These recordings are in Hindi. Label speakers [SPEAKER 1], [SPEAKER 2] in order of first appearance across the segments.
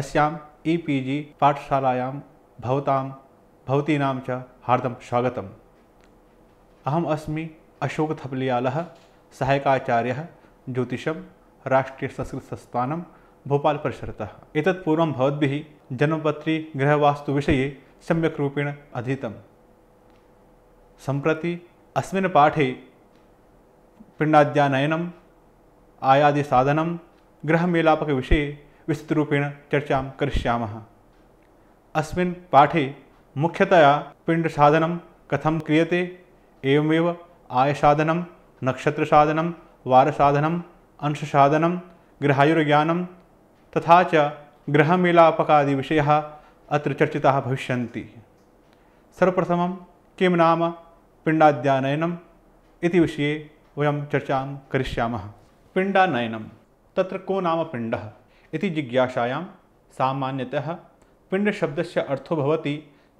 [SPEAKER 1] अस्याम ई e पी जी पाठशालायां भवतां भवतीनां च हार्दम स्वागतम अहम अस्मि अशोक अशोकथपलियालः सहायकाचार्यः ज्योतिषं भोपाल भोपालपरिसरतः एतत् पूर्वं भवद्भिः जन्मपत्री गृहवास्तु गृहवास्तुविषये सम्यक् रूपेण अधीतं सम्प्रति अस्मिन् पाठे पिण्डाद्यानयनम् आयादिसाधनं गृहमेलापकविषये विस्तृपेण चर्चा क्या अस्ठे पाठे मुख्यतया साधन कथं क्रियते एवमेव आयसाधनं साधन वारसाधनम् साधन ग्रहायुर्ज्ञानं तथा च ग्रहमेलापकादिविषयाः अत्र चर्चिताः भविष्यन्ति सर्वप्रथमं किं नाम पिण्डाध्यानयनम् इति पिंडाद्यानयन विषय चर्चां करिष्यामः पिण्डानयनं तत्र को नाम पिंड इति जिज्ञासायां सामान्यतः पिण्डशब्दस्य अर्थो भवति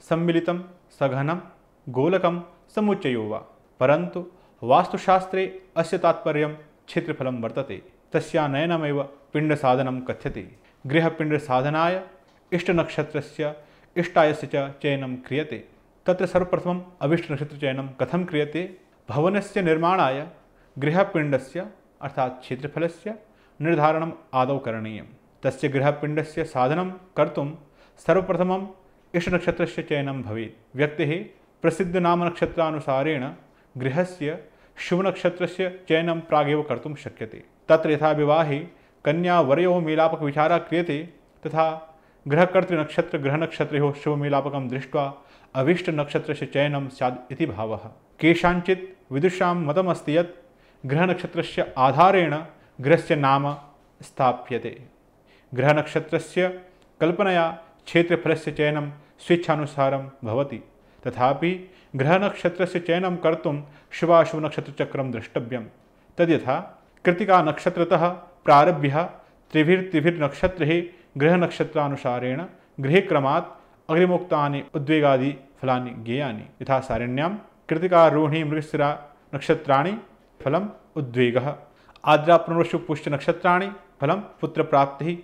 [SPEAKER 1] सम्मिलितं सघनं गोलकं समुच्चयो वा परन्तु वास्तुशास्त्रे अस्य तात्पर्यं क्षेत्रफलं वर्तते तस्यानयनमेव पिण्डसाधनं कथ्यते गृहपिण्डसाधनाय इष्टनक्षत्रस्य इष्टायस्य च चयनं क्रियते तत्र सर्वप्रथमम् अभिष्टनक्षत्रचयनं कथं क्रियते भवनस्य निर्माणाय गृहपिण्डस्य अर्थात् क्षेत्रफलस्य निर्धारणम् आदौ करणीयम् तस्य गृहपिण्डस्य साधनं कर्तुं सर्वप्रथमम् इष्टनक्षत्रस्य चयनं भवेत् व्यक्तिः प्रसिद्धनामनक्षत्रानुसारेण गृहस्य शुभनक्षत्र चयन प्रागेव कर्तुं शक्यते तत्र यथा विवाहे कन्यावरयोः मेलापकविचारः क्रियते तथा गृहकर्तृनक्षत्रग्रहनक्षत्रयोः शुभमेलापकं दृष्ट्वा अभीष्टनक्षत्रस्य चयनं स्यात् इति भावः केषाञ्चित् विदुषां मतमस्ति यत् गृहनक्षत्रस्य आधारेण गृहस्य नाम स्थाप्यते ग्रह नक्षत्र कल्पनया क्षेत्रफल से चयन स्वेच्छानुसार भवति तथापि ग्रह नक्षत्र से चयन कर्तुम शुभाशुभ नक्षत्रचक्र द्रष्टव्यम तद्यथा कृति नक्षत्रतः प्रारभ्य त्रिभिर्त्रिभिर्नक्षत्रे ग्रह नक्षत्रानुसारेण गृह क्रमात् अग्रिमोक्तानि उद्वेगादि फलानि ज्ञेयानि यथा सारिण्यां कृतिकारोहिणी मृगशिरा नक्षत्राणि फलम् उद्वेगः आद्राप्रणुषु पुष्ट नक्षत्राणि फलं पुत्रप्राप्तिः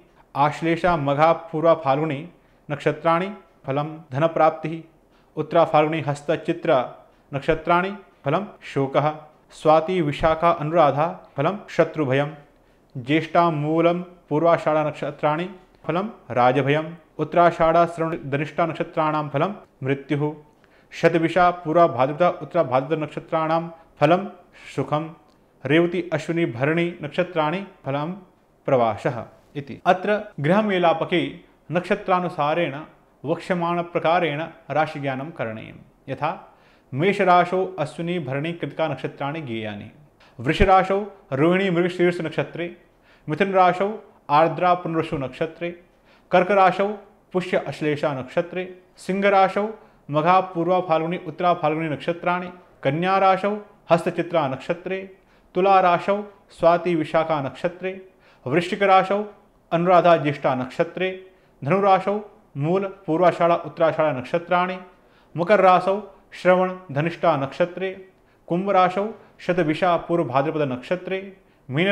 [SPEAKER 1] आश्लेषा मघा पूर्वा फाल्गुणी नक्षत्राणी फलम धन प्राप्ति उत्तरा फाल्गुणी हस्तचित्र नक्षत्राणी फलम शोक स्वाति विशाखा अनुराधा फलम शत्रुभय ज्येष्ठा मूलम पूर्वाषाढ़ा नक्षत्राणी फलम राजभय उत्तराषाढ़ा श्रवण धनिष्ठा नक्षत्राण फलम मृत्यु शतविषा पूरा भाद्रद उत्तरा भाद्रता नक्षत्राण फलम सुखम रेवती अश्विनी भरणी नक्षत्राणी फलम प्रवासः इति अत्र गृहमेलापके नक्षत्रानुसारेण वक्ष्यमाणप्रकारेण राशिज्ञानं करणीयं यथा मेषराशौ अश्विनी भरणी कृतिका नक्षत्राणि गेयानि वृषराशौ रोहिणी मृगशीर्ष नक्षत्रे मिथुनराशौ आर्द्रा पुनरशु नक्षत्रे कर्कराशौ पुष्य अश्लेषा नक्षत्रे सिंहराशौ मघा पूर्वा फाल्गुनी उत्तरा फाल्गुनी नक्षत्राणि कन्याराशौ हस्तचित्रा नक्षत्रे तुलाराशौ स्वाति विशाखा नक्षत्रे वृश्चिकराशौ अनुराधा ज्येष्ठा नक्षत्रे धनुराशौ मूल पूर्वाषाढ़ा उत्तराषाढ़ा नक्षत्राणि मकर राशौ श्रवण धनिष्ठा नक्षत्रे कुंभ राशौ शतभिषा पूर्व भाद्रपद नक्षत्रे मीन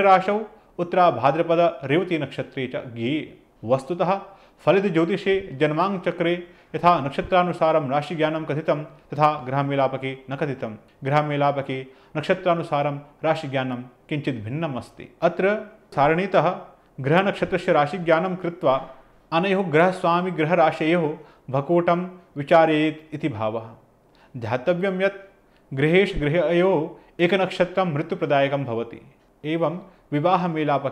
[SPEAKER 1] उत्तरा भाद्रपद रेवती नक्षत्रे च गे वस्तुतः फलित ज्योतिषे जन्मांग चक्रे यथा नक्षत्रानुसारं राशि ज्ञानं कथितं तथा ग्रहमेलापके न कथितं ग्रहमेलापके नक्षत्रानुसारं राशि ज्ञानं किञ्चित् भिन्नम् अस्ति अत्र सारणीतः राशि ज्ञान कृत्वा अनयोः ग्रहस्वामिग्रहराशयोः भकोटं विचारेत् इति भावः ध्यातव्यं यत् गृहेषु गृहयोः एकनक्षत्रं मृत्युप्रदायकं भवति एवं प्रदा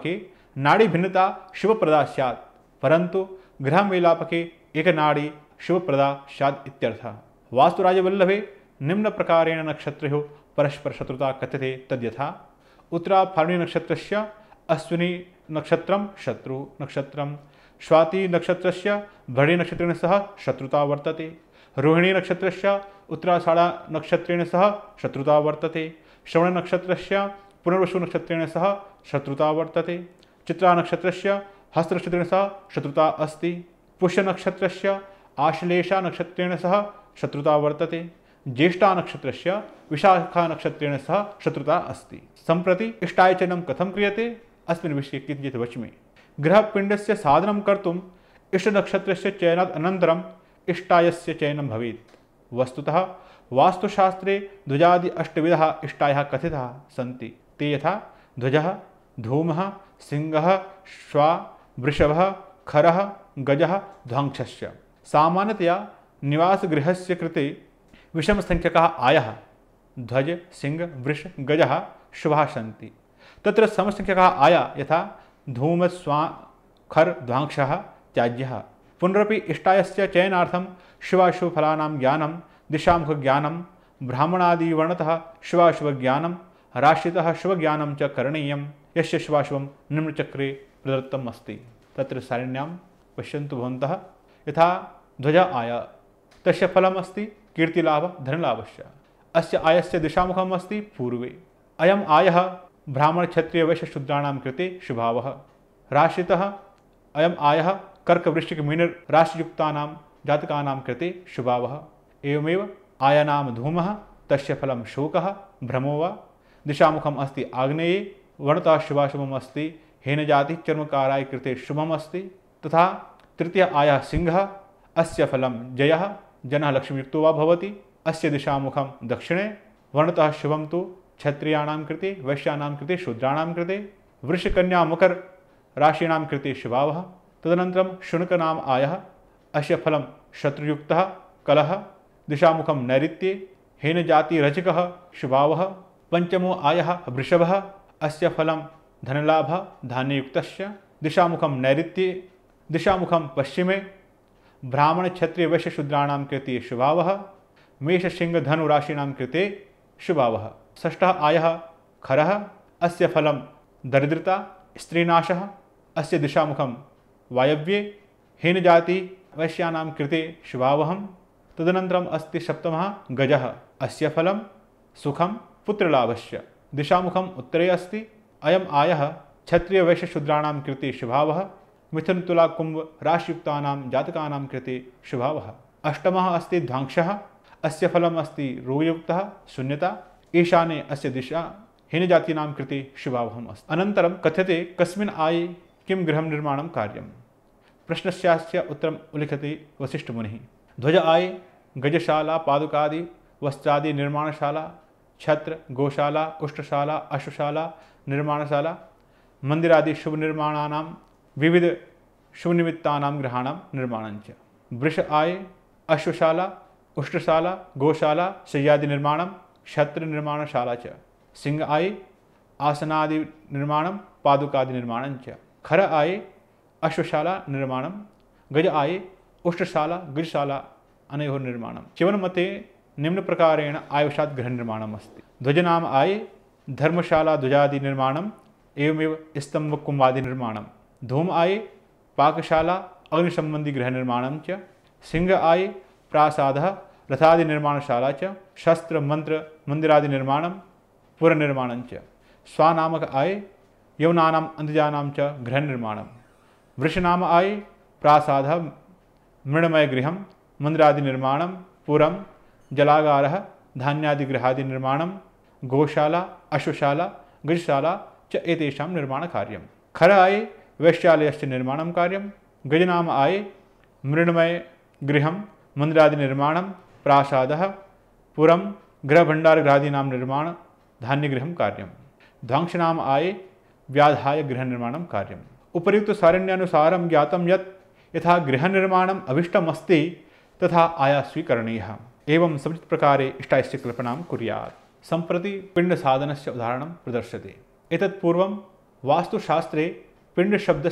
[SPEAKER 1] नाडीभिन्नता शुभप्रदा स्यात् परन्तु गृहमेलापके एकनाडी शुभप्रदा स्यात् इत्यर्थः वास्तुराजवल्लभे निम्नप्रकारेण नक्षत्रयोः परस्परशत्रुता कथ्यते तद्यथा नक्षत्र अश्विनी नक्षत्र शत्रु नक्षत्र स्वाति नक्षत्र भरणी नक्षत्रेण सह शत्रुता वर्तते रोहिणी नक्षत्र उत्तराषाढ़ा नक्षत्रेण सह शत्रुता वर्तते श्रवण नक्षत्रस्य पुनर्वसु नक्षत्रेण सह शत्रुता वर्तते चित्रा नक्षत्र हस्त नक्षत्रेण सह शत्रुता अस्त पुष्य नक्षत्रस्य आश्लेषा नक्षत्रेण सह शत्रुता वर्तते ज्येष्ठा नक्षत्रस्य विशाखा नक्षत्रेण सह शत्रुता अस्त संप्रति इष्टायचनं क्रीय क्रियते अस्मिन् विषये किञ्चित् वच्मि गृहपिण्डस्य साधनं कर्तुम् इष्टनक्षत्रस्य इष्टा से चयन भवि वस्तु वस्तुतः वास्तुशास्त्रे ध्वजादि अष्टविधः इष्टाया कथि सी ते यथा ध्वज धूम सिंह श्वा वृषभ खर गज ध्वांश्च सामान्यतया निवासगृहस्य कृते संख्यक आय ध्वज सिंह वृष गज शुभा सी तत्र समसंख्यकः आया यथा धूमस्वा खर ध्वांक्षः त्याज्यः पुनरपि इष्टायस्य चयनार्थं शिवाशुफलानां ज्ञानं दिशामुखज्ञानं ब्राह्मणादिवर्णतः शिवाशुवज्ञानं राशितः शिवज्ञानं च करणीयं यस्य शिवाशुवं निम्नचक्रे प्रदत्तम् अस्ति तत्र सारिण्यां पश्यन्तु भवन्तः यथा ध्वज आय तस्य फलमस्ति कीर्तिलाभः धनलाभश्च अस्य आयस्य दिशामुखम् अस्ति पूर्वे अयम् आयः वैश्य शूद्राणां कृते राशि राशितः आय आयः राशियुक्ता जातकानां कृते शुभाव एवमेव आयानां धूम तस्य फलं शोक भ्रमो व दिशामुखम् अस्ति आग्नेये वर्णतः शुभाशुभम् अस्ति जाति चर्मकाराय कृते शुभमस्त अस्ति तथा तृतीय आय सिंह अस्य फलं जय जन लक्ष्मीयुक्त वा भवति अस्य दिशामुखं दक्षिणे वर्णतः शुभम तो क्षत्रियाणाम कृते वैश्याणाम कृते शूद्राणाम कृते वृषकन्या मकर राशीणाम कृते शिवाव तदनन्तरं शुनकनाम आयः अस्य शत्रुयुक्त कलह दिशा मुखम नैत्ये हेन जातिरचकः शुभावः पंचमो आय वृषभ अस्य फलं धनलाभः धान्ययुक्तस्य दिशामुखं नैत्ये दिशामुखं पश्चिमे ब्राह्मणक्षत्रियवैश्यशूद्राणां कृते शुभावः मेषसिंहधनुराशीणां कृते शुभाव षष्ठः आयः खरः अस्य फलं दरिद्रता स्त्रीनाशः अस्य दिशामुखं वायव्ये हीनजाति वैश्यानां कृते शुभावहं तदनन्तरम् अस्ति सप्तमः गजः अस्य फलं सुखं पुत्रलाभश्च दिशामुखम् उत्तरे अस्ति अयम् आयः क्षत्रियवैश्यशूद्राणां कृते शुभावः मिथुनतुलाकुम्भराशियुक्तानां जातकानां कृते शुभावः अष्टमः अस्ति ध्वांसः अस्य फलम् अस्ति रोगयुक्तः शून्यता ईशाने अस्य दिशा हिनजातीनां कृते शुभावहम अस्ति अनन्तरं कथ्यते कस्मिन् आये किं कार्य प्रश्न कार्यं उत्तर उल्लिखते वशिष्ठ मुनि ध्वज आये गजशाला पादुकादि वस्त्रादि निर्माणशाला छत्र गोशाला उष्टशाला अश्वशाला निर्माणशाला मंदिरादि शुभ निर्माण विविध शुभ निमित्तानां गृहाणां निर्माणञ्च वृष आये अश्वशाला उष्ठशाला गोशाला शय्यादि निर्माण क्षत्र निर्माणशाला च सिंह आय आसनादि निर्माणम पादुकादि निर्माण च खर आय अश्वशाला निर्माण गज आय उष्टशाला गजशाला अनयो निर्माण चिवन मते निम्न प्रकारेण आयुषा गृह निर्माण अस्त ध्वज नाम आय धर्मशाला ध्वजादि निर्माण एवमेव स्तंभ कुंभादि निर्माणम धूम आय पाकशाला अग्निसंबंधी गृह निर्माणम च सिंह आय प्रासाद रथादि निर्माणशाला च शस्त्र मंत्र मंदिरादि निर्माणम पुर निर्माणम आय यौना अंधजानाम च गृह निर्माणम वृषनाम आय प्रासाद मृणमय गृह मंदिरादि निर्माणम पुरम जलागार धान्यादि गृहादि निर्माणम अश्वशाला गजशाला च एतेषां निर्माण कार्यम खर आय वैश्यालयश्च निर्माण कार्यम गजनाम आय मृणमय गृह मंदिरादि निर्माणम प्रासाद पुरम गृह भंडार गृहादीनाम निर्माण धान्य गृह कार्यम ध्वंसनाम आय व्याधाय गृह निर्माण कार्यम उपरुक्त सारण्यनुसार ज्ञात यत यथा गृह निर्माण अभिष्टम तथा आया स्वीकरणीय एवं समुचित प्रकार इष्टाइश्च कल्पना कुरिया संप्रति पिंड उदाहरण प्रदर्शते एक पूर्व वास्तुशास्त्रे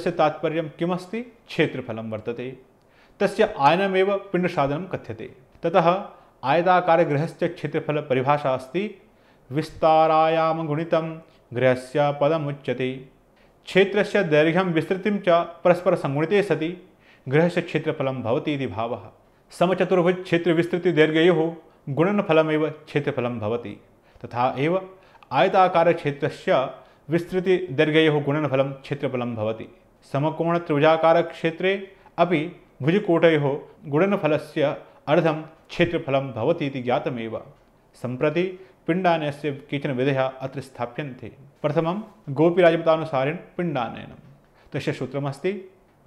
[SPEAKER 1] से तात्पर्य किमस्त क्षेत्रफल वर्त तस्य पिंड साधन कथ्यते ततः आयताकारगृहस्य क्षेत्रफलपरिभाषा अस्ति विस्तारायां गुणितं गृहस्य पदमुच्यते क्षेत्रस्य दैर्घ्यं विस्तृतिं च परस्परसङ्गुणिते सति गृहस्य क्षेत्रफलं भवति इति भावः समचतुर्भुजक्षेत्रविस्तृतिदैर्घयोः गुणनफलमेव क्षेत्रफलं भवति तथा एव आयताकारक्षेत्रस्य विस्तृतिदैर्घयोः गुणनफलं क्षेत्रफलं भवति समकोणत्रिभुजाकारक्षेत्रे अपि भुजकोटयोः गुणनफलस्य अर्धम क्षेत्रफलम भवती ज्ञातमेव संप्रति पिंडानयस्य केचन विधयः अत्र स्थाप्यन्ते प्रथमं गोपीराजमतानुसारेण पिण्डानयनं तस्य विष्णु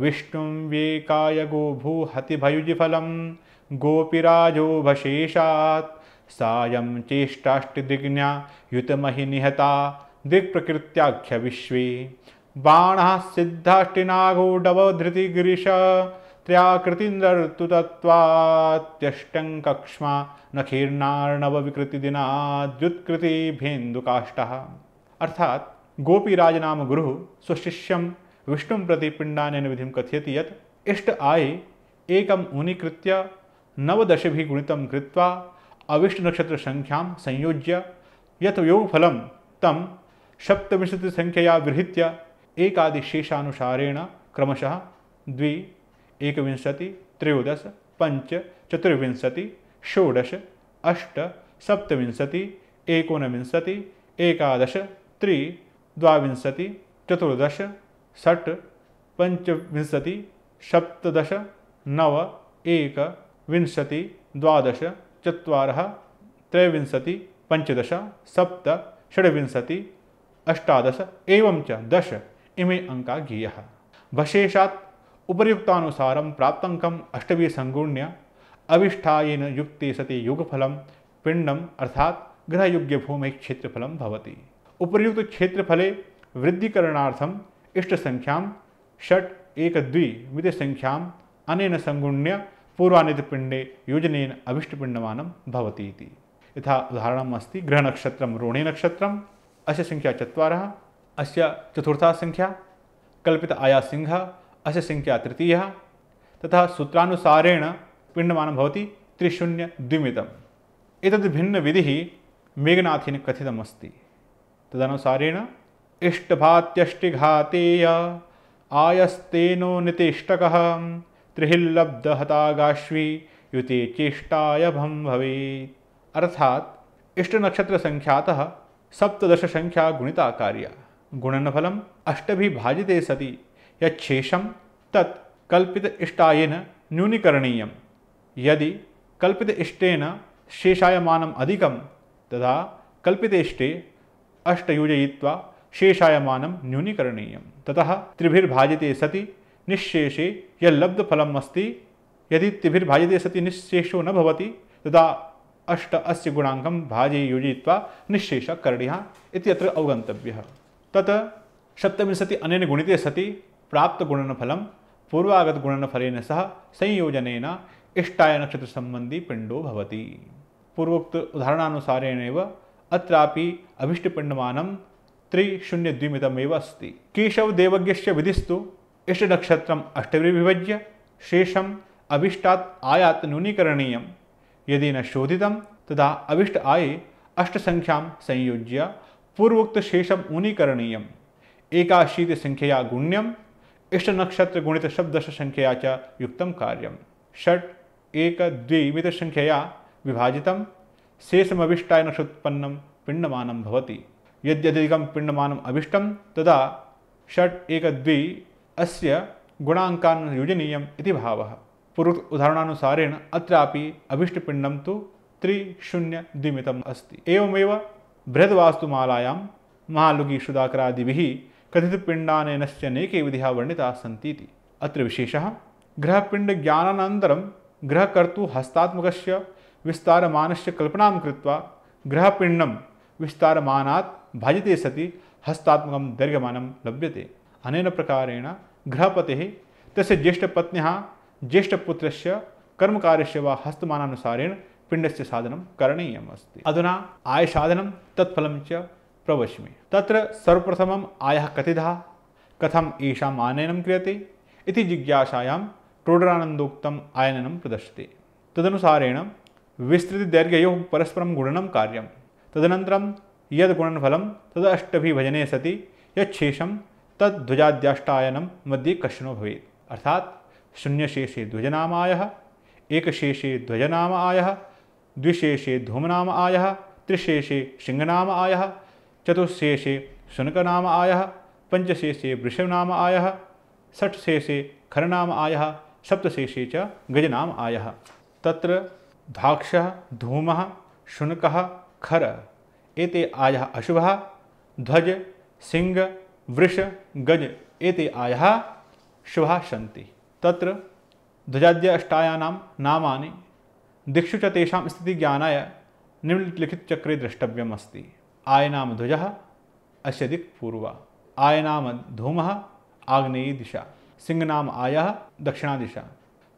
[SPEAKER 1] विष्णुं व्येकाय गोभूहतिभयुजिफलं गोपीराजोभशेषात् सायं चेष्टाष्टदिग्न्या युतमहि निहता दिक्प्रकृत्याख्य विश्व बाण सिद्धाष्टिनागो डवधृतिगिरिश भेन्दु नखीर्णार्णवविकृतिदिनाद्युत्कृतिभेन्दुकाष्ठः अर्थात गोपीराज नाम गुरु स्वशिष्यम विष्णु प्रति पिंडान विधि कथयति यत इष्ट आय एकम ऊनीकृत्य नवदश भी गुणित कृत्वा अविष्ट नक्षत्र संख्या संयोज्य यत योग फलम तम सप्तविंशति संख्यया विहृत्य एकादिशेषानुसारेण क्रमशः द्वि एकविंशति त्रयोदश पंच चतुर्विंशति षोडश अष्ट सप्तविंशति एकोन विंशति एकादश त्रि द्वाविंशति चतुर्दश षट् पंचविंशति सप्तदश नव एक विंशति द्वादश चत्वारः त्रयोविंशति पंचदश सप्त षड्विंशति अष्टादश एवं च दश इमे अंका गीयः भशेषात् उपर्युक्तानुसारं प्राप्तङ्कम् अष्टभिः सङ्गुण्य अविष्ठायेन युक्ते सति युगफलं पिण्डम् अर्थात् ग्रहयोग्यभूमेः क्षेत्रफलं भवति उपर्युक्तक्षेत्रफले वृद्धिकरणार्थम् इष्टसङ्ख्यां षट् एकदद्विमितसङ्ख्याम् अनेन सङ्गुण्य पूर्वानितपिण्डे योजन अभिष्टपिण्डमानं भवति इति यथा उदाहरणम् नक्षत्र ग्रहनक्षत्रं नक्षत्र अच्छा संख्या चत्वारः अस्य चतुर्था संख्या कल्पित सिंह अस्य संख्या तृतीय तथा सूत्रानुसारेण पिंडमान भवति त्रिशून्य एक एतद् भिन्नविधिः मेघनाथेन कथितमस्ति तदनुसारेण इष्टभात्यष्टिघातेय आयस्तेनो नितिष्टकः त्रिहिल्लब्धहतागाश्वी युते चेष्टायभं भवेत् अर्थात इष्ट नक्षत्र संख्यात सप्तदश संख्या गुणिता कार्य गुणनफलम अष्टभिभाजिते सति यच्छेषम तत् कल्पित इष्टायन न्यूनीकरणीय यदि कल्पित इष्टेन शेषायमानम अधिकम तदा कल्पित इष्टे अष्ट अष्टयोजयित्वा शेषायमानम न्यूनीकरणीय ततः त्रिभिर्भाजते सति निःशेषे यल्लब्धफलम अस्ति यदि त्रिभिर्भाजते सति निशेषो न भवति तदा अष्ट अस्य गुणांकं भाजे योजयित्वा निशेष करणीय इत्यत्र अवगन्तव्यः तत् सप्तविंशति अनेन गुणिते सति प्राप्तगुणनफलं पूर्वागतगुणनफलेन सह संयोजनेन इष्टाय नक्षत्रसम्बन्धी पिंडो भवति पूर्वोक्त उदाहरणानुसारेणैव अत्रापि अभिष्टपिण्डमानं त्रिशून्यद्विमितमेव अस्ति केशवदेवज्ञस्य विधिस्तु इष्टनक्षत्रम् अष्टभिर्विभज्य शेषम् अभिष्टात् आयात् न्यूनीकरणीयं यदि न शोधितं तदा अभीष्ट आये अष्टसङ्ख्यां संयोज्य पूर्वोक्तशेषम् ऊनीकरणीयम् एकाशीतिसङ्ख्यया गुण्यं इष्ट नक्षत्र गुणित शब्द संख्या च युक्त कार्यम षट एक द्विमित संख्यया विभाजित शेषमविष्टाय नक्षोत्पन्नम पिंडमानम भवति यद्यधिकम पिंडमानम तदा षट एक द्वि अस्य गुणांकान योजनीयम इति पूर्व उदाहरणानुसारेण अत्रापि अभिष्टपिंडम तो त्रिशून्य द्विमितम अस्ति एवमेव बृहद्वास्तुमालायां महालुकी सुधाकरादिभिः कथित नैके विधिः वर्णिताः सन्ति इति अत्र विशेषः ग्रहपिण्डज्ञानानन्तरं ग्रहकर्तुः हस्तात्मकस्य विस्तारमानस्य कल्पनां कृत्वा ग्रहपिण्डं विस्तारमानात् भाजते सति हस्तात्मक दीर्घमानं लभ्यते अनेन प्रकारेण गृहपतेः तस्य ज्येष्ठपत्न्यः ज्येष्ठपुत्रस्य कर्मकार्यस्य वा हस्तमानानुसारेण पिण्डस्य साधनं करणीयम् अस्ति अधुना आयसाधनं तत्फलं च प्रवश्मि तत्र सर्वप्रथमम् आयः कथितः कथम् एषाम् आनयनं क्रियते इति जिज्ञासायां टोडरानन्दोक्तम् आयननं प्रदर्श्यते तदनुसारेण विस्तृतिदैर्घ्ययोः परस्पर गुणन कार्यं तदनन्तरं यद्गुणनफलं तद् अष्टभिभजने सति यच्छेषं तद्ध्वजाद्याष्टायनं मध्ये कश्चनो भवेत् अर्थात् शून्यशेषे ध्वजनाम आयः एकशेषे ध्वजनाम आयः द्विशेषे धूमनाम आय त्रिशेषे शिङ्गनाम आय चतुशेषे शुनकनाम आय पंचशेषे वृषनाम आय षेषे खरनाम आय सप्तशेषे च गज नाम आयः तत्र धाक्षः खर एते आय अशुभ ध्वज सिंह वृष गज एते आय शुभा सी त्र ध्वजाद्यष्टायाना नाम दिक्षु स्थिति ज्ञानाय निम्नलिखित चक्रे द्रष्टव्यमस्ति आयनाम ध्वज अशदिक पूर्वा आयनाम धूम आग्नेयी दिशा सिंहनाम आय दक्षिणा दिशा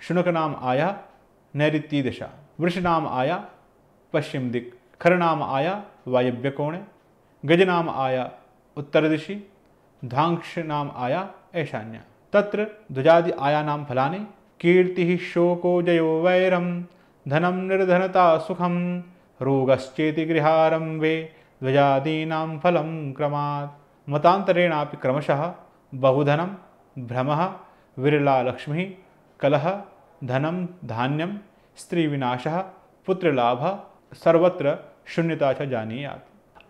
[SPEAKER 1] शुनकनाम आय नैत्य दिशा वृषनाम आय पश्चिम दिक खरनाम आय वायव्यकोणे गजनाम आय उत्तर दिशि धांक्ष नाम आय ऐशान्य तत्र ध्वजादि आयानाम फलाने कीर्ति शोको जयो वैरम धनम निर्धनता सुखम रोगश्चेति गृहारंभे द्वजादीना फल क्रमात् मतान्तरेणापि क्रमशः बहुधनं भ्रम विरला लक्ष्मी कलह धनं धान्यम स्त्रीविनाश पुत्रलाभ सर्वत्र शून्यता च जानीयात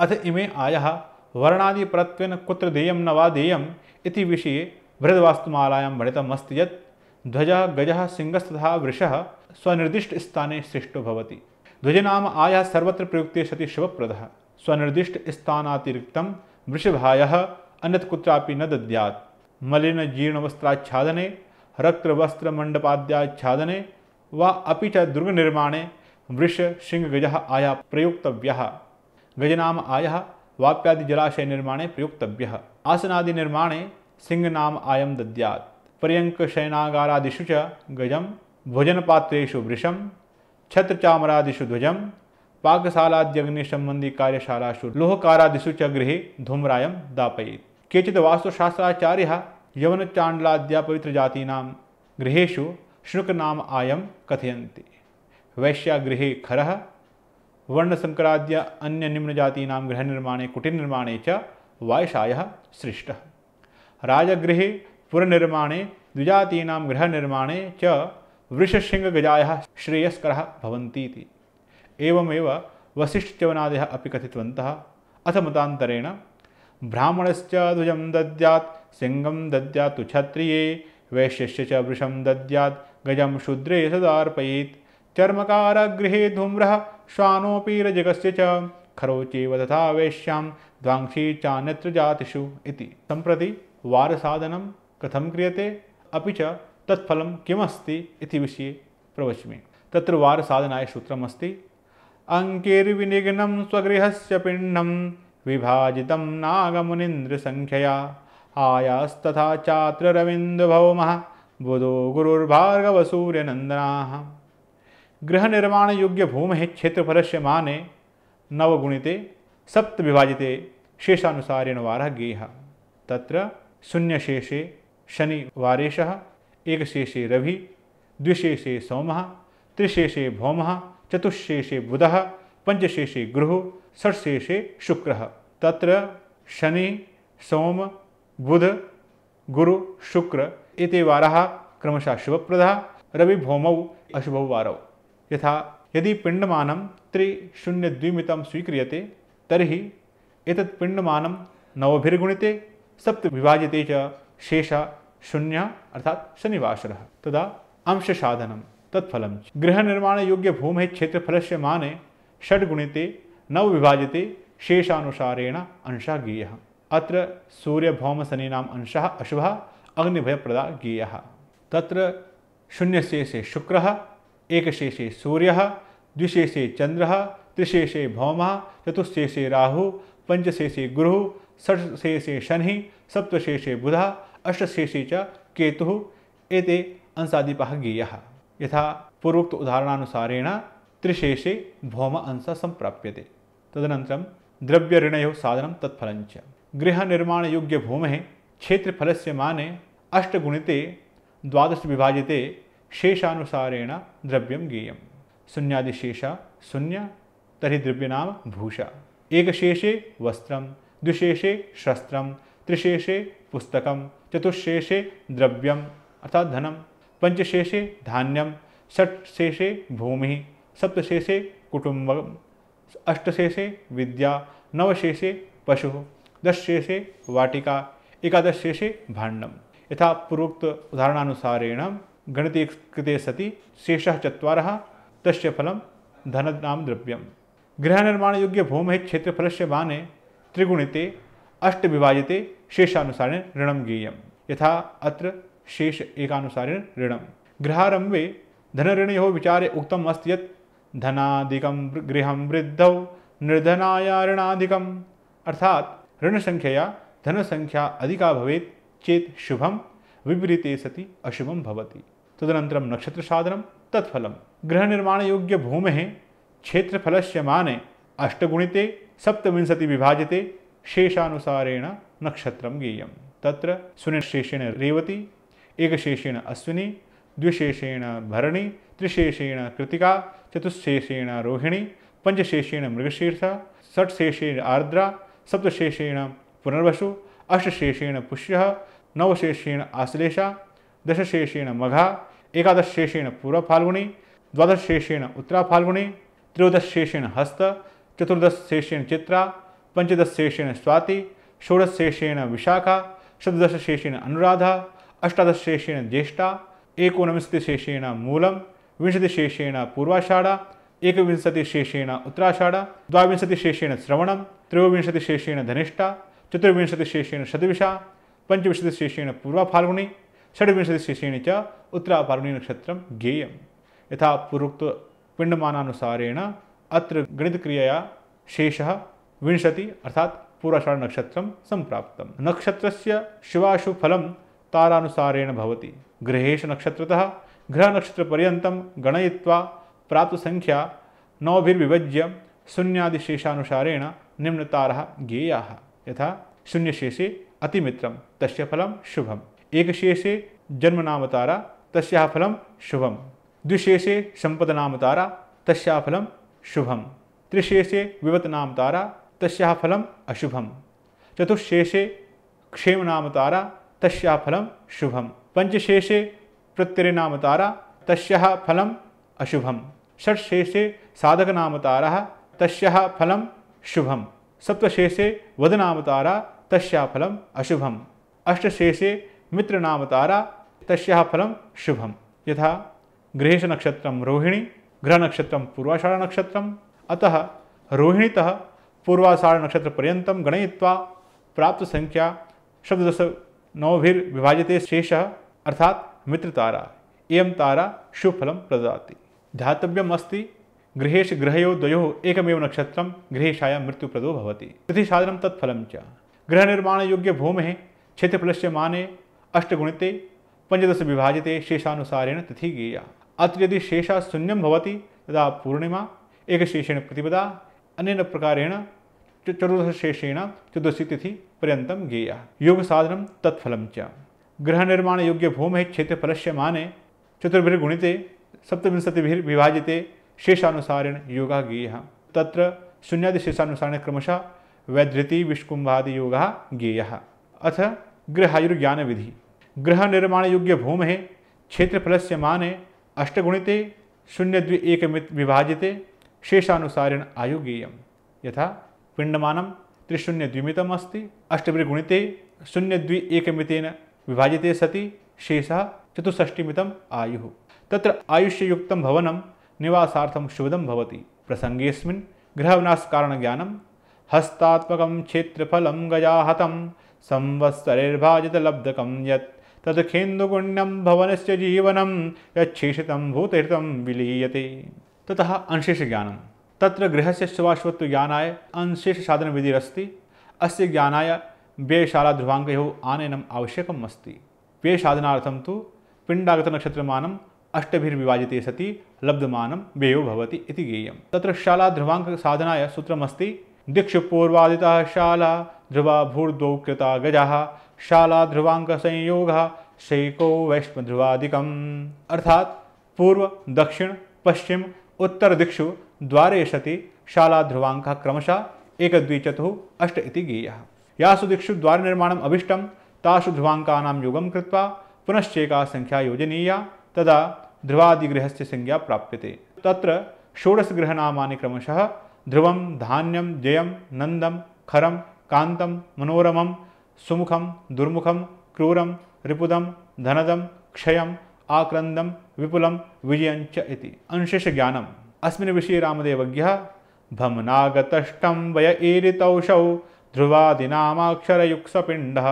[SPEAKER 1] अथ इमे आय वर्णादिपरत्वेन कुत्र देयं न वा देयम् इति विषये बृहद्वास्तुमालायां वर्णितमस्ति यत् ध्वजः गजः सिंहस्तथा वृषः स्वनिर्दिष्टस्थाने सृष्टो भवति ध्वजनाम आयः सर्वत्र प्रयुक्ते सति शुभप्रदः स्वनिर्दिष्ट स्थानातिरिक्त वृषभाय अन्यत कुत्रापि न दद्यात् मलिन जीर्ण वस्त्राच्छादने रक्त वस्त्र मंडपाद्याच्छादने वा अपि च दुर्ग निर्माणे वृष सिंह गज आया प्रयुक्तव्य गजनाम आय वाप्यादि जलाशय निर्माणे प्रयुक्तव्य आसनादि निर्माणे सिंह नाम आयम दद्यात् पर्यंक शयनागारादिषु च गजम भोजनपात्रेषु वृषम छत्रचामरादिषु ध्वजम संबंधी कार्यशालासु लोहकारादिषु च गृहे धूम्रायं दापयेत् केचित् वास्तुशास्त्राचार्यः यवनचाण्डलाद्या पवित्रजातीनां गृहेषु शुनकनाम आयं कथयन्ति वैश्यागृहे खरः वर्णशङ्कराद्य अन्यनिम्नजातीनां गृहनिर्माणे निर्माण च वायसायः सृष्टः राजगृहे पुरनिर्माणे द्विजातीनां गृहनिर्माणे च वृषशृङ्गगजायः श्रेयस्करः भवन्तीति एवमेव वसिष्ठ्यवनादयः अभी कथितवत अथ मतान्तरेण ब्राह्मणश्च ध्वज दद्यात् सिंहं दद्यात्तु क्षत्रिये वैश्यस्य च वृषं दद्यात् गजं शूद्रे सदार्पयेत् चर्मकारगृहे गृह धूम्र रजगस्य च खरौ चैव तथा वेश्यां द्वाङ्क्षी चान्यत्र जातिषु इति सम्प्रति वारसाधनं कथं क्रियते अपि च तत्फलं किमस्ति इति विषये प्रवच्मि तत्र वारसाधनाय सूत्रमस्ति अंकिर्विनिघ्नं स्वगृहस्य पिण्डं विभाजितं नागमुनीन्द्रसङ्ख्यया आयास्तथा चात्र रविन्दुभौमः बुधो गृह गुरुर्भार्गवसूर्यनन्दनाः गृहनिर्माणयोग्यभूमेः क्षेत्रफलस्य माने नवगुणिते सप्तविभाजिते शेषानुसारेण वारः तत्र शून्यशेषे शनिवारेशः एकशेषे रवि द्विशेषे सोमः त्रिशेषे भौम चतुशेषे बुध पंचशेषे गृह षट्शेषे शुक्र त्र शनि सोम बुध गुरु शुक्र इति वारा क्रमशः शुभप्रदा रविभौमौ अशुभौ वारौ यथा यदि पिण्डमानं त्रिशून्यद्विमितं स्वीक्रियते तर्हि एतत् पिण्डमानं नवभिर्गुणिते सप्तविभाजिते च शेषः शून्यः अर्थात् शनिवासरः तदा अंशसाधनं तत्फल गृह निर्माण योग्य भूमि क्षेत्रफल से माने षडगुणिते नव विभाजते शेषानुसारेण अंश गेय अत्र सूर्य भौम अशुभ अग्निभय प्रदा गेय तत्र शून्य शेषे शुक्र एक शेषे सूर्य द्विशेषे चंद्र त्रिशेषे भौम चतुशेषे राहु पंचशेषे गुरु षटशेषे शनि सप्तशेषे बुध अष्टशेषे च केतु एते गेय गीयः यथा पूर्वोक्त उदाहरणानुसारेण त्रिशेषे भौम अंश संप्राप्यते तदनन्तरं द्रव्यऋणयोः साधनं तत्फलञ्च क्षेत्रफल मान अष्ट अष्टगुणिते द्वादश विभाजिते शेषानुसारेण द्रव्य गेयं शून्यादिशेष शून्य तरी द्रव्यनाम भूषा एकशेषे वस्त्र द्विशेषे शस्त्र त्रिशेषे पुस्तक चतुशेषे द्रव्यम अर्थात धनम पंचशेषे धान्यम षटशेषे भूमि सप्तशेषे कुटुंब अष्टशेषे विद्या नवशेषे पशु दशशेषे वाटिका एकादशेषे भाण्डम यथा पूर्वोक्त उदाहरणानुसारेण गणितीकृते सति शेष चर तस्य फलं धननाम द्रव्यम गृह निर्माण योग्य भूमि क्षेत्रफल से बाने त्रिगुणिते अष्ट विभाजिते शेषानुसारेण ऋणम गेयम यथा अत्र शेष एकानुसारे ऋणम गृहारंभे धन यो विचारे उक्तम अस्त यत् धनाधिक गृह वृद्ध निर्धनाया ऋणाधिक अर्थात ऋण संख्या धन संख्या अधिका भवेत चेत शुभम विपरीते सति अशुभम भवति तदनंतरम नक्षत्र साधनम तत्फल गृह निर्माण योग्य भूमि क्षेत्रफल से मने अष्टगुणिते सप्तविंशति विभाजते शेषानुसारेण नक्षत्र गेय तत्र सुनिशेषेण रेवती एकशेषेण अश्विनी द्विशेषेण भरणी त्रिशेषेण कृतिका चतुशेषेण रोहिणी पंचशेषेण मृगशीर्ष षट्शेषेण आर्द्रा सप्तशेषेण पुनर्वसु अष्टशेषेण पुष्य नवशेषेण आश्लेषा दशशेषेण मघा एकादशेषेण पूर्वफाल्गुणी द्वादशेषेण उत्तराफाल्गुणी त्रयोदशेषेण हस्त चतुर्दशेषेण चित्रा पंचदशेषेण स्वाति षोडशेषेण विशाखा शतदशेषेण अनुराधा अष्टादशेषेण ज्येष्ठा एकोनविंशतिशेषेण मूलम विंशतिशेषेण पूर्वाषाढा एकविंशतिशेषेण उत्तराषाढ़ द्वाविंशतिशेषेण श्रवणम त्रयोविंशतिशेषेण धनिष्ठा चतुर्विंशतिशेषेण शतविषा पंचविंशतिशेषेण पूर्वाफाल्गुणी षड्विंशतिशेषेण च उत्तराफाल्गुणी नक्षत्र ज्ञेयं यथा पूर्वोक्त पिण्डमानानुसारेण अत्र गणितक्रियया शेषः विंशति अर्थात् पूर्वाषाढनक्षत्रं नक्षत्र नक्षत्रस्य शिवाशुफलं तारानुसारेण भवति ग्रहेश नक्षत्रतः ग्रह नक्षत्र पर्यंतम गणयित्वा प्राप्त संख्या नौभिर्विभज्य शून्यादिशेषानुसारेण निम्नतारः ज्ञेयाः यथा शून्यशेषे अतिमित्रं तस्य फलं शुभम् एकशेषे जन्मनामतारा तस्याः फलं शुभं द्विशेषे सम्पदनामतारा तस्याः फलं शुभं त्रिशेषे विवतनामतारा तस्याः फलम् अशुभं चतुःशेषे क्षेमनामतारा तस्या फलम शुभम पंचशेषे प्रत्यरिनामतारा तस्या फलम अशुभम षट्शेषे साधकनामतारा तस्या फलम शुभम सप्तशेषे वदनामतारा तस्या फलम अशुभम अष्टशेषे मित्रनामतारा तस्या फलम शुभम यथा गृहेश नक्षत्र रोहिणी ग्रह नक्षत्र पूर्वाषाढ़ नक्षत्र अतः रोहिणीत पूर्वाषाढ़ नक्षत्र पर्यंत गणय्वा प्राप्त संख्या शब्द नवभिर विभाजते शेष अर्थात मित्रतारा एवं तारा शुभफलम प्रदाति ध्यातव्यम अस्ति गृहेश ग्रहयो द्वयो एकमेव नक्षत्र गृहेशाया मृत्युप्रदो भवति तिथिसाधन तत्फलम च गृह निर्माण योग्य भूमे क्षेत्रफल से माने अष्टगुणिते पंचदश विभाजते शेषानुसारेण तिथि गेया अत्र यदि शेषा शून्यम भवति तदा पूर्णिमा एक शेषेण प्रतिपदा अनेन प्रकारेण चतुर्दश शेषेण चतुर्दशी तिथि पर्यत गेया योग साधन तत्फल च गृह निर्माण योग्य भूमि क्षेत्रफल से माने चतुर्भिर्गुणिते सप्तविंशतिर्विभाजिते शेषानुसारेण योगा गेय त्र शून्यादिशेषानुसारेण क्रमश वैधृति विष्कुंभादि योगा गेय अथ गृहायुर्ज्ञान विधि गृह निर्माण योग्य भूमि क्षेत्रफल से अष्टगुणिते शून्य द्वि एक विभाजिते शेषानुसारेण गेय यथा पिंडम त्रिशून्यद्विमितमस्ति अष्टभिर्गुणिते शून्यद्वि एकमितेन विभाजिते सति शेषः चतुष्षष्टिमितम् आयुः तत्र आयुष्ययुक्तं भवनं निवासार्थं शुभदं भवति प्रसङ्गेऽस्मिन् गृहविनाशकारणज्ञानं हस्तात्मकं क्षेत्रफलं गजाहतं संवत्सरेर्भाजितलब्धकं यत् तदखेन्दुगुण्यं भवनस्य जीवनं यच्छेषितं भूतहृत विलीयते ततः अंशेषज्ञानं तत्र गृहस्य शिवाश्वत्व ज्ञानाय अंशेष साधन विधिरस्ति अस्य ज्ञानाय व्ययशाला ध्रुवाङ्कयोः आनयनम् आवश्यकम् अस्ति व्ययसाधनार्थं तु पिण्डागतनक्षत्रमानम् अष्टभिर्विभाजिते सति लब्धमानं व्ययो भवति इति ज्ञेयं तत्र शाला ध्रुवाङ्कसाधनाय सूत्रमस्ति दिक्षु पूर्वादितः शाला ध्रुवा भूर्द्वौ कृता गजः शाला ध्रुवाङ्कसंयोगः शैको वैष्णध्रुवादिकम् अर्थात पूर्व दक्षिण पश्चिम उत्तर दिक्षु द्वारे सति शालाध्रुवाङ्कः क्रमशः एकदद्विचतुः अष्ट इति गेयः यासु दिक्षु द्वारनिर्माणम् अभिष्टं तासु ध्रुवाङ्कानां योगं कृत्वा पुनश्चेका संख्या योजनीया तदा ध्रुवादिगृहस्य संज्ञा प्राप्यते तत्र षोडशगृहनामानि क्रमशः ध्रुवं धान्यं जयं नन्दं खरं कान्तं मनोरमं सुमुखं दुर्मुखं क्रूरं रिपुदं धनदं क्षयम् आक्रन्दं विपुलं विजयञ्च इति अंशेषज्ञानम् अस्मिन् विषये रामदेवज्ञः भम्नागतष्टं वय एरितौषौ ध्रुवादिनामाक्षरयुक्सपिण्डः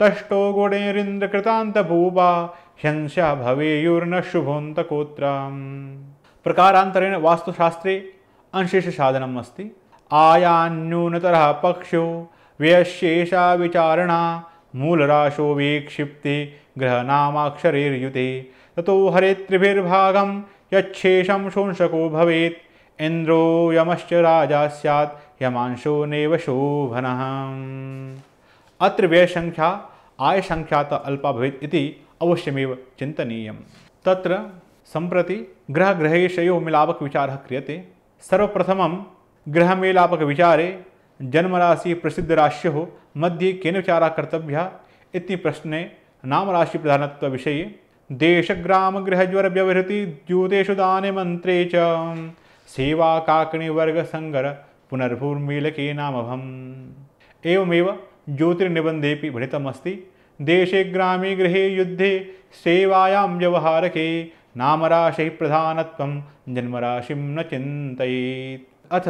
[SPEAKER 1] तष्टो गुणैरिन्द्रकृतान्तभूपा ह्यंसा भवेयुर्न शुभोऽन्तकोत्राम् प्रकारान्तरेण वास्तुशास्त्रे अंशेषसाधनम् अस्ति आयान्यूनतरः पक्षो व्ययशेषा विचारणा मूलराशो वीक्षिप्ते ग्रहनामाक्षरैर्युते ततो हरेत्रिभिर्भागं यक्षेशम शोंशको भवेत इंद्रो यमश्च राजा सियात यमांशो नेव शोभन अत्र व्यय संख्या आय संख्या तो अल्पा भवेत इति अवश्यमेव चिंतनीय तत्र ग्रह ग्रहग्रहेशयोः मिलापक विचारः क्रियते ग्रह ग्रहमेलापक विचारे जन्मराशि प्रसिद्ध राश्योः मध्ये केन विचारा कर्तव्य इति प्रश्ने राशि प्रधानत्व विषये देशग्रामगृहज्वरव्यवहृति द्यूतेषु दाने मन्त्रे च सेवा काकणिवर्गसङ्गर पुनर्भूर्मीलके नामभम् एवमेव ज्योतिर्निबन्धेऽपि भणितमस्ति देशे ग्रामे गृहे युद्धे सेवायां व्यवहारके नामराशिः प्रधानत्वं जन्मराशिं न चिंत अथ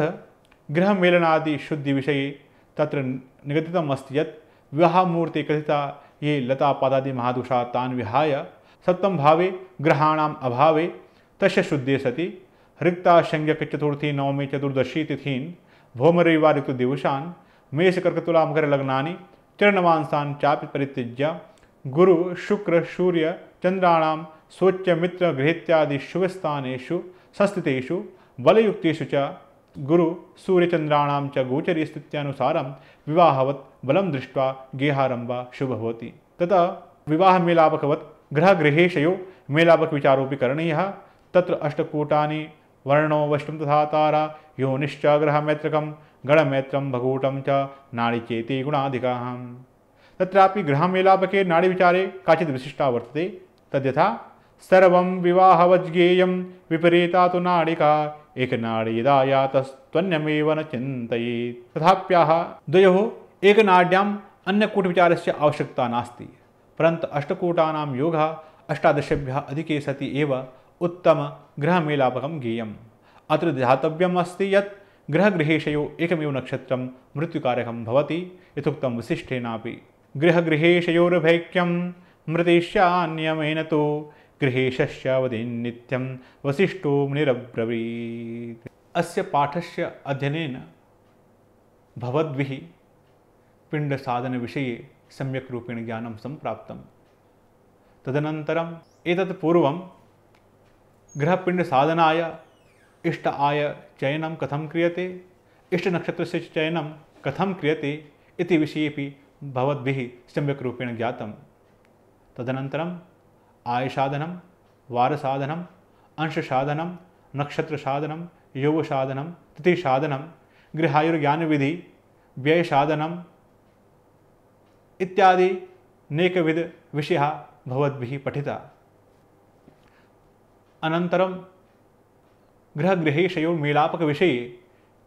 [SPEAKER 1] विषय तत्र निगदितमस्ति यत् कथिता ये लतापादादिमहादुषा तान् विहाय सप्तम भावे ग्रहाणाम अभावे तस्य शुद्धे सति हृक्ताशंज्ञक चतुर्थी नवमी चतुर्दशी तिथीन भौमरविवार ऋतु दिवसान मेष कर्कतुला मकर लग्ना चरणवांसान चापि परित्यज्य गुरु शुक्र सूर्य चंद्राणाम शौच्य मित्र गृहत्यादि शुभस्थानेषु संस्थितेषु बलयुक्तेषु गुरु सूर्यचंद्राणाम च गोचरी स्थित्यानुसारं विवाहवत बलम दृष्ट्वा गेहारंभ शुभ होती तथा विवाह मेलापकवत् गृह गृहेशयो मेलावक विचारोपि करणीय तत्र अष्टकूटानि वर्णो वष्टुम तथा तारा योनिश्च गृहमैत्रकं गणमैत्रं भगूटं च नारिचेते गुणाधिकाः तत्रापि गृहमेलापके नाडीविचारे काचित् विशिष्टा वर्तते तद्यथा सर्वं विवाहवज्ञेयं विपरीता तो नाडिका एकनाडीदा यातस्त्वन्यमेव न चिन्तयेत् तथाप्याः द्वयोः एकनाड्याम् अन्यकूटविचारस्य आवश्यकता नास्ति परंतु अष्टकूटानां योगः अष्टादशेभ्यः अधिके सति एव उत्तमग्रहमेलापकं ज्ञेयम् अत्र ध्यातव्यम् अस्ति यत् ग्रहगृहेशयो एकमेव नक्षत्रं मृत्युकारकं भवति यथोक्तं वसिष्ठेनापि गृहगृहेशयोर्भैक्यं मृतिष्यान्यमेन तु गृहेशस्यावधिन्नित्यं वसिष्ठो निरब्रवीत् अस्य पाठस्य अध्ययनेन भवद्भिः पिण्डसाधनविषये सम्यक् रूपेण ज्ञानं सम्प्राप्तं तदनन्तरम् एतत् पूर्वं ग्रहपिण्डसाधनाय इष्ट आय चयनं कथं क्रियते इष्टनक्षत्रस्य चयनं कथं क्रियते इति विषयेपि भवद्भिः सम्यक् रूपेण ज्ञातं तदनन्तरम् आयसाधनं वारसाधनम् अंशसाधनं नक्षत्रसाधनं योगसाधनं विधि गृहायुर्ज्ञानविधि व्ययसाधनं इत्यादि नेकविध विषयः भवद्भिः पठिता अनन्तरं गृहगृहेशयोः विषये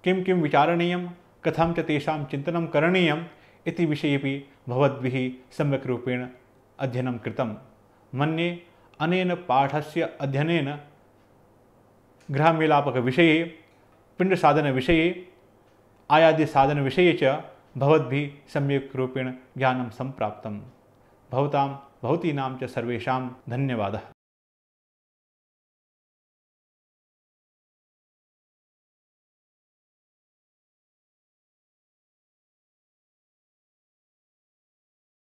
[SPEAKER 1] किं किं विचारणीयं कथं च तेषां चिन्तनं करणीयम् इति विषयेपि भवद्भिः सम्यक् रूपेण अध्ययनं कृतं मन्ये अनेन पाठस्य अध्ययनेन गृहमेलापकविषये पिण्डसाधनविषये आयादिसाधनविषये च भवद्भि सम्यक रूपेण ज्ञानं सम्प्राप्तं भवतां भवतीनां च सर्वेषां धन्यवादः